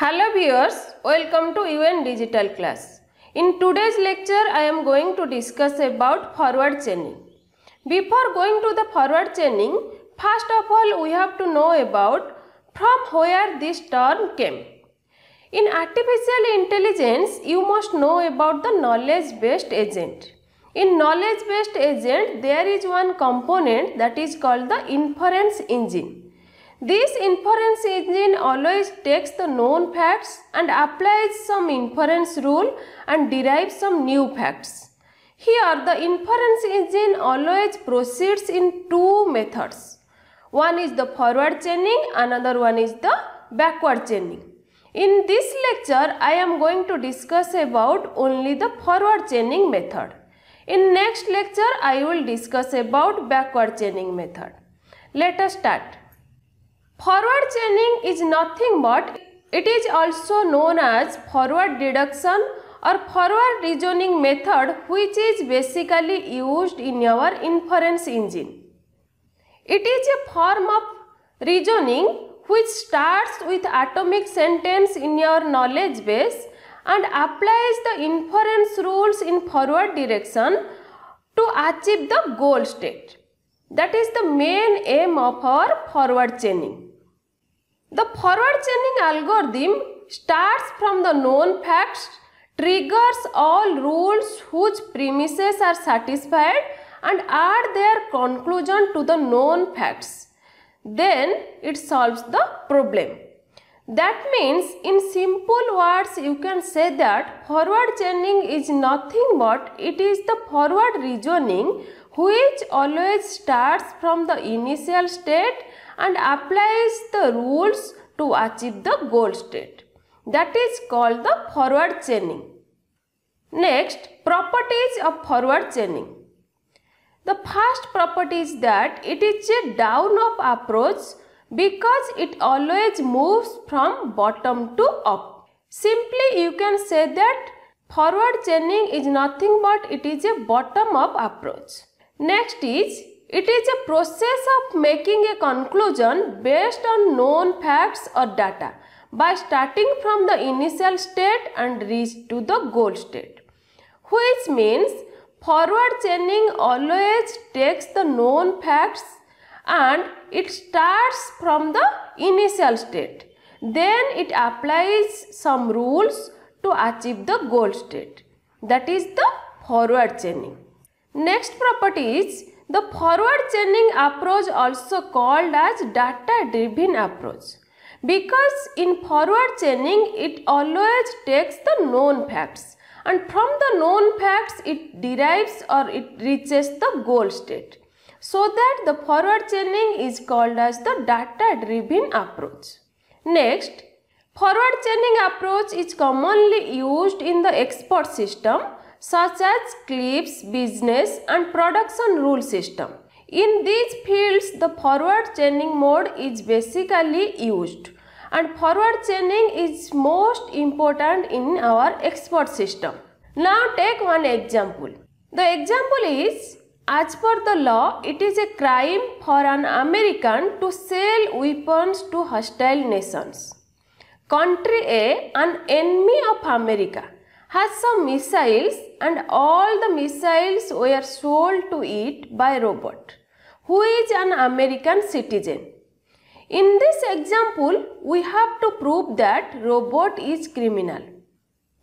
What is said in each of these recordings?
Hello viewers, welcome to UN Digital class. In today's lecture, I am going to discuss about forward chaining. Before going to the forward chaining, first of all we have to know about from where this term came. In artificial intelligence, you must know about the knowledge-based agent. In knowledge-based agent, there is one component that is called the inference engine. This inference engine always takes the known facts and applies some inference rule and derives some new facts. Here the inference engine always proceeds in two methods. One is the forward chaining, another one is the backward chaining. In this lecture, I am going to discuss about only the forward chaining method. In next lecture, I will discuss about backward chaining method. Let us start. Forward chaining is nothing but it is also known as forward deduction or forward reasoning method which is basically used in our inference engine. It is a form of reasoning which starts with atomic sentence in your knowledge base and applies the inference rules in forward direction to achieve the goal state. That is the main aim of our forward chaining. The forward chaining algorithm starts from the known facts, triggers all rules whose premises are satisfied and add their conclusion to the known facts. Then it solves the problem. That means in simple words you can say that forward chaining is nothing but it is the forward reasoning which always starts from the initial state and applies the rules to achieve the goal state. That is called the forward chaining. Next, properties of forward chaining. The first property is that it is a down up approach because it always moves from bottom to up. Simply you can say that forward chaining is nothing but it is a bottom up approach. Next is it is a process of making a conclusion based on known facts or data by starting from the initial state and reach to the goal state, which means forward chaining always takes the known facts and it starts from the initial state. Then it applies some rules to achieve the goal state. That is the forward chaining. Next property is the forward chaining approach also called as data driven approach because in forward chaining it always takes the known facts and from the known facts it derives or it reaches the goal state. So that the forward chaining is called as the data driven approach. Next, forward chaining approach is commonly used in the export system such as clips, business and production rule system. In these fields, the forward chaining mode is basically used and forward chaining is most important in our export system. Now take one example. The example is, as per the law, it is a crime for an American to sell weapons to hostile nations. Country A, an enemy of America has some missiles and all the missiles were sold to it by robot, who is an American citizen. In this example, we have to prove that robot is criminal.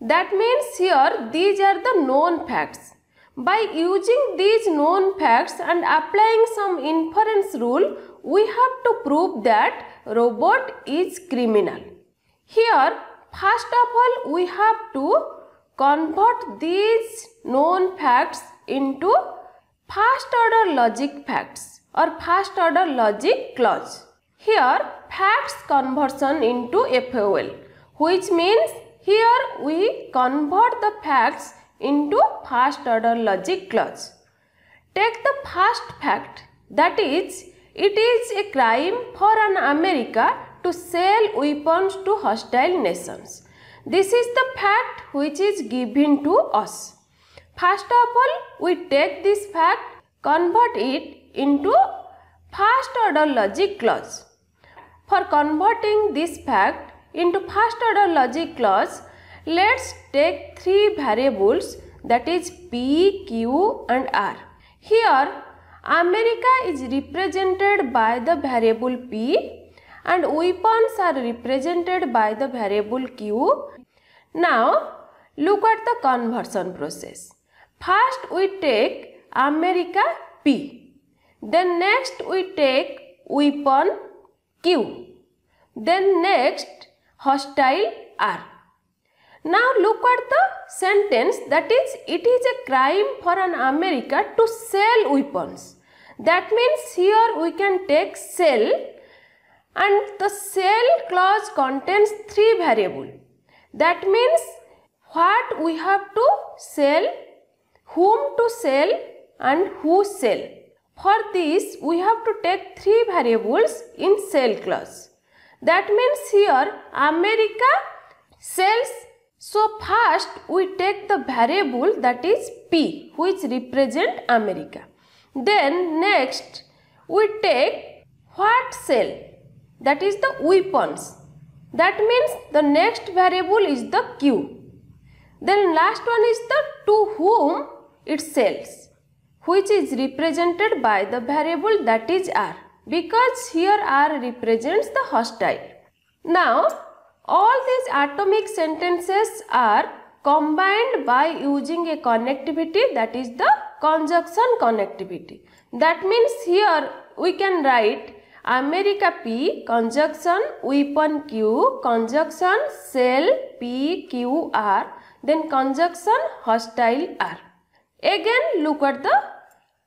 That means here these are the known facts. By using these known facts and applying some inference rule, we have to prove that robot is criminal. Here, first of all, we have to Convert these known facts into first order logic facts or first order logic clause. Here facts conversion into FOL which means here we convert the facts into first order logic clause. Take the first fact that is it is a crime for an America to sell weapons to hostile nations. This is the fact which is given to us. First of all, we take this fact, convert it into first order logic clause. For converting this fact into first order logic clause, let's take three variables that is P, Q and R. Here, America is represented by the variable P and weapons are represented by the variable q. Now look at the conversion process. First we take America P. Then next we take weapon Q. Then next hostile R. Now look at the sentence that is it is a crime for an America to sell weapons. That means here we can take sell and the cell clause contains three variable that means what we have to sell whom to sell and who sell for this we have to take three variables in sell clause that means here america sells so first we take the variable that is p which represent america then next we take what sell that is the weapons. That means the next variable is the Q. Then last one is the to whom it sells which is represented by the variable that is R because here R represents the hostile. Now all these atomic sentences are combined by using a connectivity that is the conjunction connectivity. That means here we can write America P conjunction weapon Q conjunction cell P Q R then conjunction hostile R. Again look at the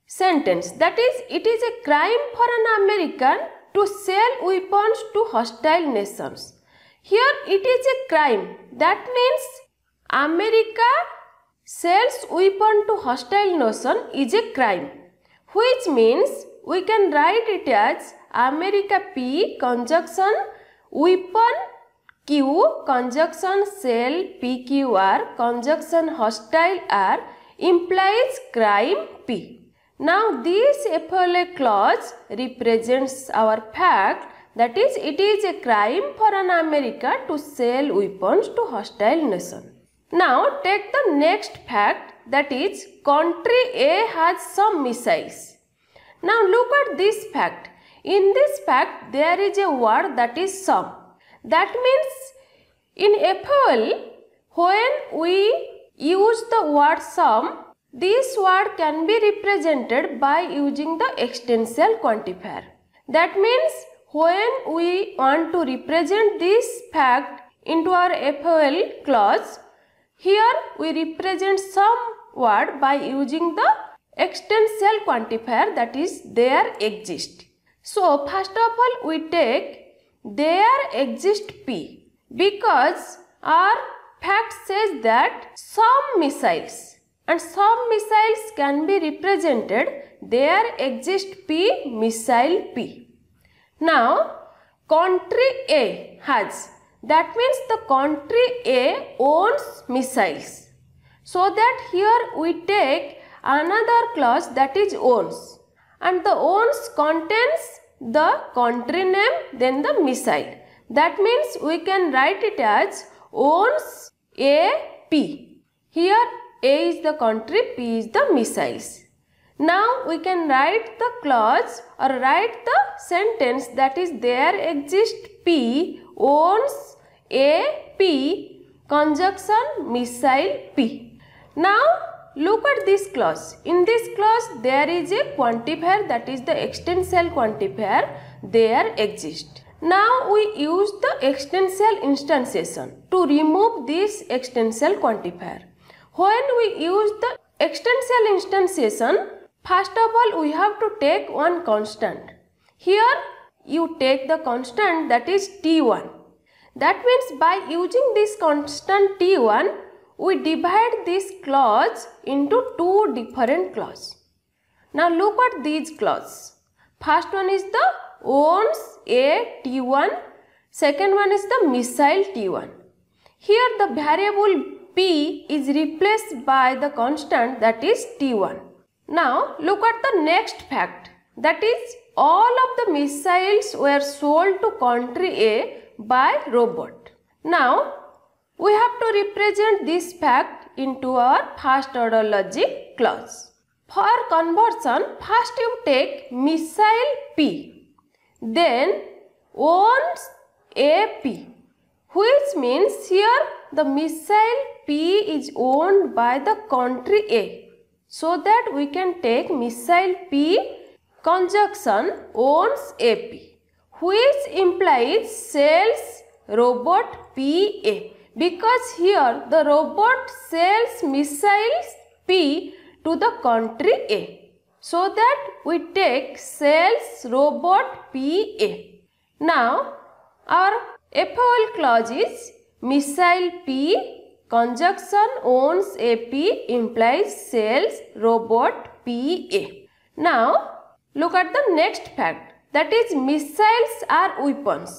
sentence that is it is a crime for an American to sell weapons to hostile nations. Here it is a crime that means America sells weapon to hostile nation is a crime which means we can write it as America P conjunction weapon Q conjunction cell PQR conjunction hostile R implies crime P. Now this FLA clause represents our fact that is it is a crime for an America to sell weapons to hostile nation. Now take the next fact that is country A has some missiles. Now look at this fact. In this fact, there is a word that is sum. That means in FOL, when we use the word sum, this word can be represented by using the extensal quantifier. That means when we want to represent this fact into our FOL clause, here we represent some word by using the extensal quantifier that is there exist. So first of all we take there exist P because our fact says that some missiles and some missiles can be represented there exist P missile P. Now country A has that means the country A owns missiles. So that here we take another clause that is owns and the owns contains the country name, then the missile. That means we can write it as owns AP. Here A is the country, P is the missiles. Now we can write the clause or write the sentence that is there exists P owns AP conjunction missile P. Now Look at this clause. In this clause, there is a quantifier that is the extend cell quantifier there exist. Now we use the extend cell instantiation to remove this extend cell quantifier. When we use the extend cell instantiation, first of all we have to take one constant. Here you take the constant that is t1. That means by using this constant t1, we divide this clause into two different clauses. Now look at these clauses. First one is the owns A T1, second one is the missile T1. Here the variable P is replaced by the constant that is T1. Now look at the next fact that is all of the missiles were sold to country A by robot. Now we have to represent this fact into our first order logic clause. For conversion, first you take missile P, then owns AP, which means here the missile P is owned by the country A. So that we can take missile P conjunction owns AP, which implies sells robot PA because here the robot sells missiles P to the country A. So that we take sells robot PA. Now our FOL clause is missile P conjunction owns AP implies sells robot PA. Now look at the next fact that is missiles are weapons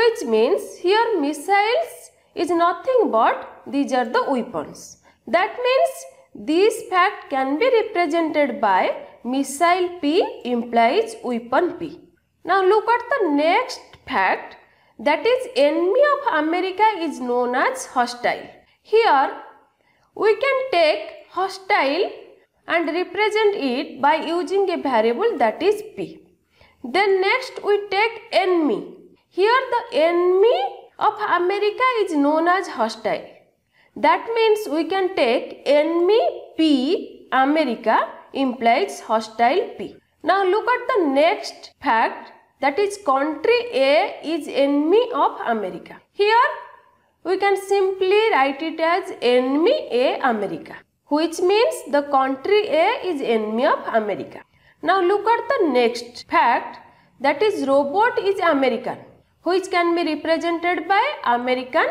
which means here missiles is nothing but these are the weapons. That means this fact can be represented by missile P implies weapon P. Now look at the next fact that is enemy of America is known as hostile. Here we can take hostile and represent it by using a variable that is P. Then next we take enemy. Here the enemy of America is known as hostile. That means we can take enemy P America implies hostile P. Now look at the next fact that is country A is enemy of America. Here we can simply write it as enemy A America which means the country A is enemy of America. Now look at the next fact that is robot is American which can be represented by American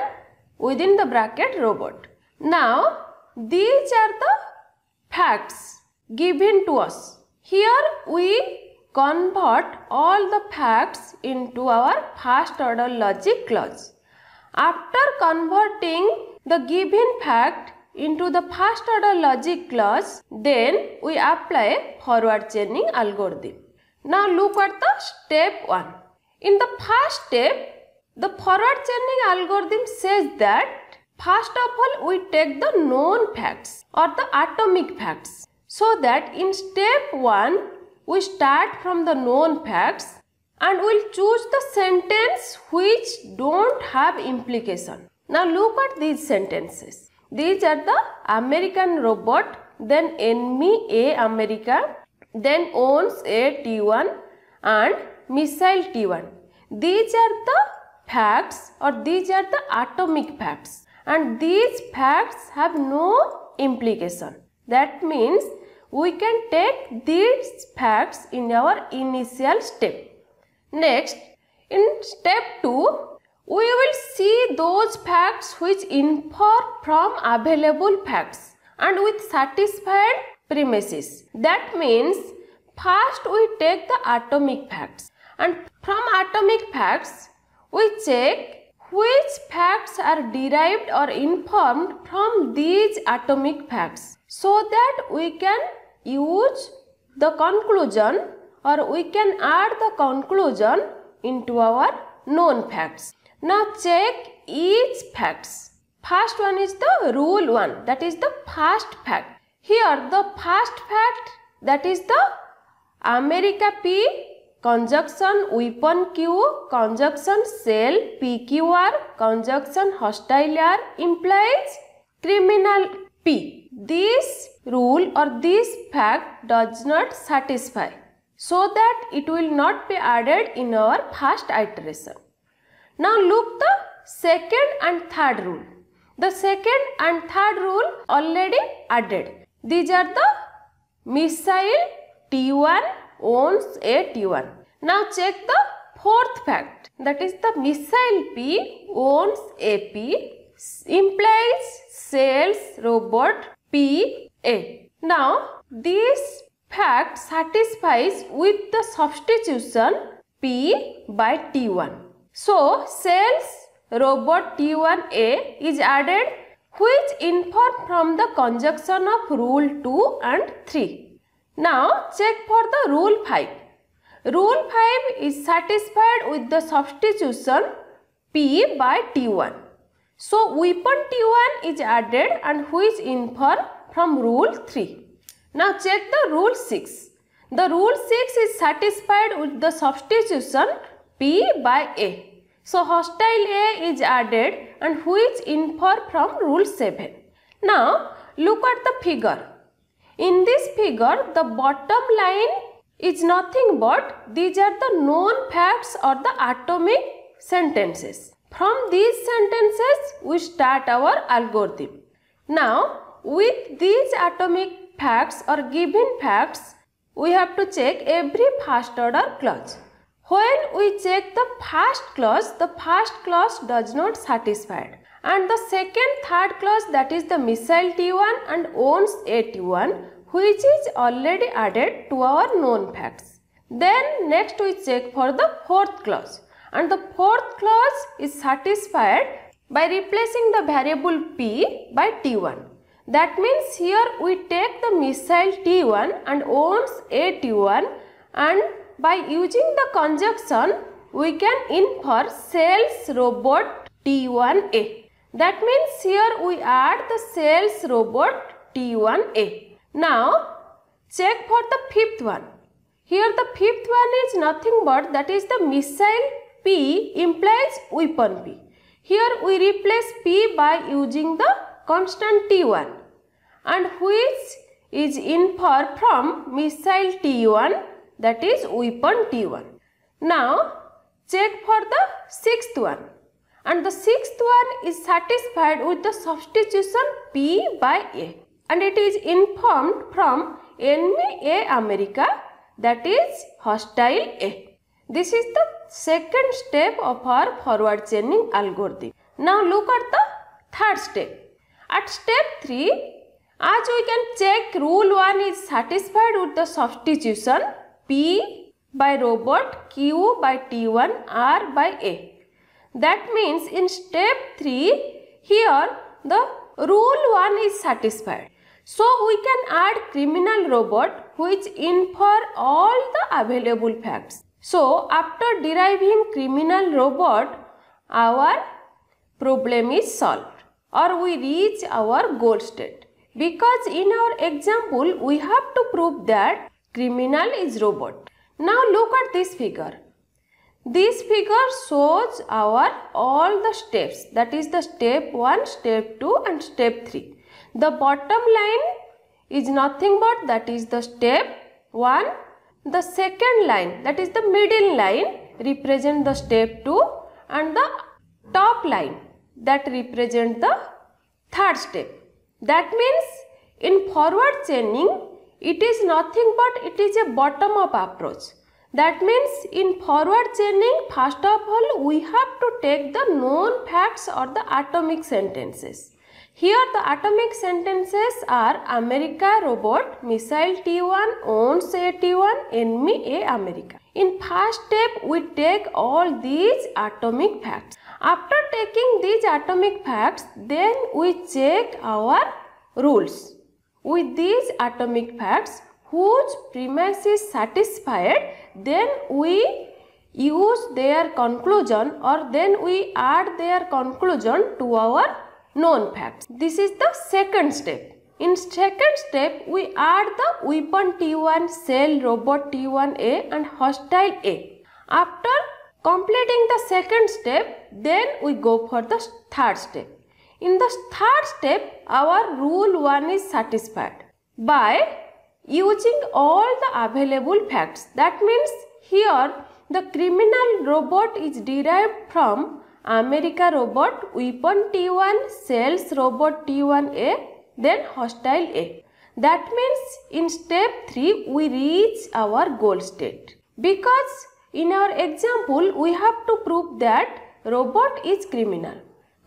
within the bracket robot. Now, these are the facts given to us. Here we convert all the facts into our first order logic clause. After converting the given fact into the first order logic clause, then we apply forward chaining algorithm. Now look at the step 1. In the first step, the forward chaining algorithm says that first of all we take the known facts or the atomic facts. So that in step 1 we start from the known facts and we'll choose the sentence which don't have implication. Now look at these sentences. These are the American robot, then enemy A America, then owns a T1 and missile T1. These are the facts or these are the atomic facts and these facts have no implication. That means we can take these facts in our initial step. Next, in step 2, we will see those facts which infer from available facts and with satisfied premises. That means first we take the atomic facts and from atomic facts we check which facts are derived or informed from these atomic facts so that we can use the conclusion or we can add the conclusion into our known facts. Now check each facts. First one is the rule one that is the first fact. Here the first fact that is the America P conjunction weapon Q, conjunction cell PQR, conjunction hostile R implies criminal P. This rule or this fact does not satisfy so that it will not be added in our first iteration. Now look the second and third rule. The second and third rule already added. These are the missile T1 owns AT1. Now check the fourth fact that is the missile P owns AP implies sales robot PA. Now this fact satisfies with the substitution P by T1. So sales robot T1A is added which inform from the conjunction of rule 2 and 3. Now check for the rule 5. Rule 5 is satisfied with the substitution P by T1. So weapon T1 is added and which infer from rule 3. Now check the rule 6. The rule 6 is satisfied with the substitution P by A. So hostile A is added and which infer from rule 7. Now look at the figure. In this figure, the bottom line is nothing but these are the known facts or the atomic sentences. From these sentences, we start our algorithm. Now, with these atomic facts or given facts, we have to check every first order clause. When we check the first clause, the first clause does not satisfy and the second third clause that is the missile T1 and owns AT1 which is already added to our known facts. Then next we check for the fourth clause and the fourth clause is satisfied by replacing the variable P by T1. That means here we take the missile T1 and ohms AT1 and by using the conjunction we can infer sales robot T1A. That means here we add the sales robot T1A. Now check for the fifth one. Here the fifth one is nothing but that is the missile P implies weapon P. Here we replace P by using the constant T1 and which is inferred from missile T1 that is weapon T1. Now check for the sixth one and the sixth one is satisfied with the substitution P by A and it is informed from enemy A America that is hostile A. This is the second step of our forward chaining algorithm. Now look at the third step. At step 3, as we can check rule 1 is satisfied with the substitution P by robot Q by T1 R by A. That means in step 3, here the rule 1 is satisfied. So we can add criminal robot which infer all the available facts. So after deriving criminal robot, our problem is solved or we reach our goal state. Because in our example, we have to prove that criminal is robot. Now look at this figure. This figure shows our all the steps that is the step 1, step 2 and step 3. The bottom line is nothing but that is the step 1. The second line that is the middle line represent the step 2 and the top line that represent the third step. That means in forward chaining it is nothing but it is a bottom up approach. That means in forward chaining, first of all, we have to take the known facts or the atomic sentences. Here the atomic sentences are America robot, missile T1, owns A T1, enemy A America. In first step, we take all these atomic facts. After taking these atomic facts, then we check our rules. With these atomic facts, whose premise is satisfied then we use their conclusion or then we add their conclusion to our known facts. This is the second step. In second step, we add the weapon T1, cell robot T1A and hostile A. After completing the second step, then we go for the third step. In the third step, our rule 1 is satisfied by using all the available facts. That means here the criminal robot is derived from America robot, weapon T1, sales robot T1A, then hostile A. That means in step 3 we reach our goal state. Because in our example we have to prove that robot is criminal.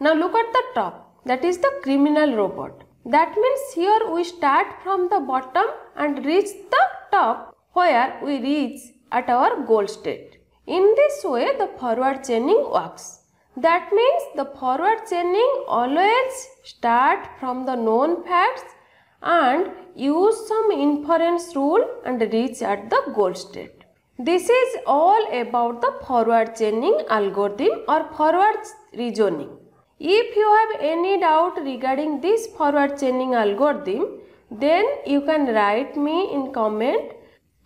Now look at the top that is the criminal robot. That means here we start from the bottom and reach the top where we reach at our goal state. In this way the forward chaining works. That means the forward chaining always start from the known facts and use some inference rule and reach at the goal state. This is all about the forward chaining algorithm or forward reasoning. If you have any doubt regarding this forward chaining algorithm, then you can write me in comment.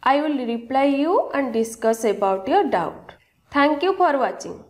I will reply you and discuss about your doubt. Thank you for watching.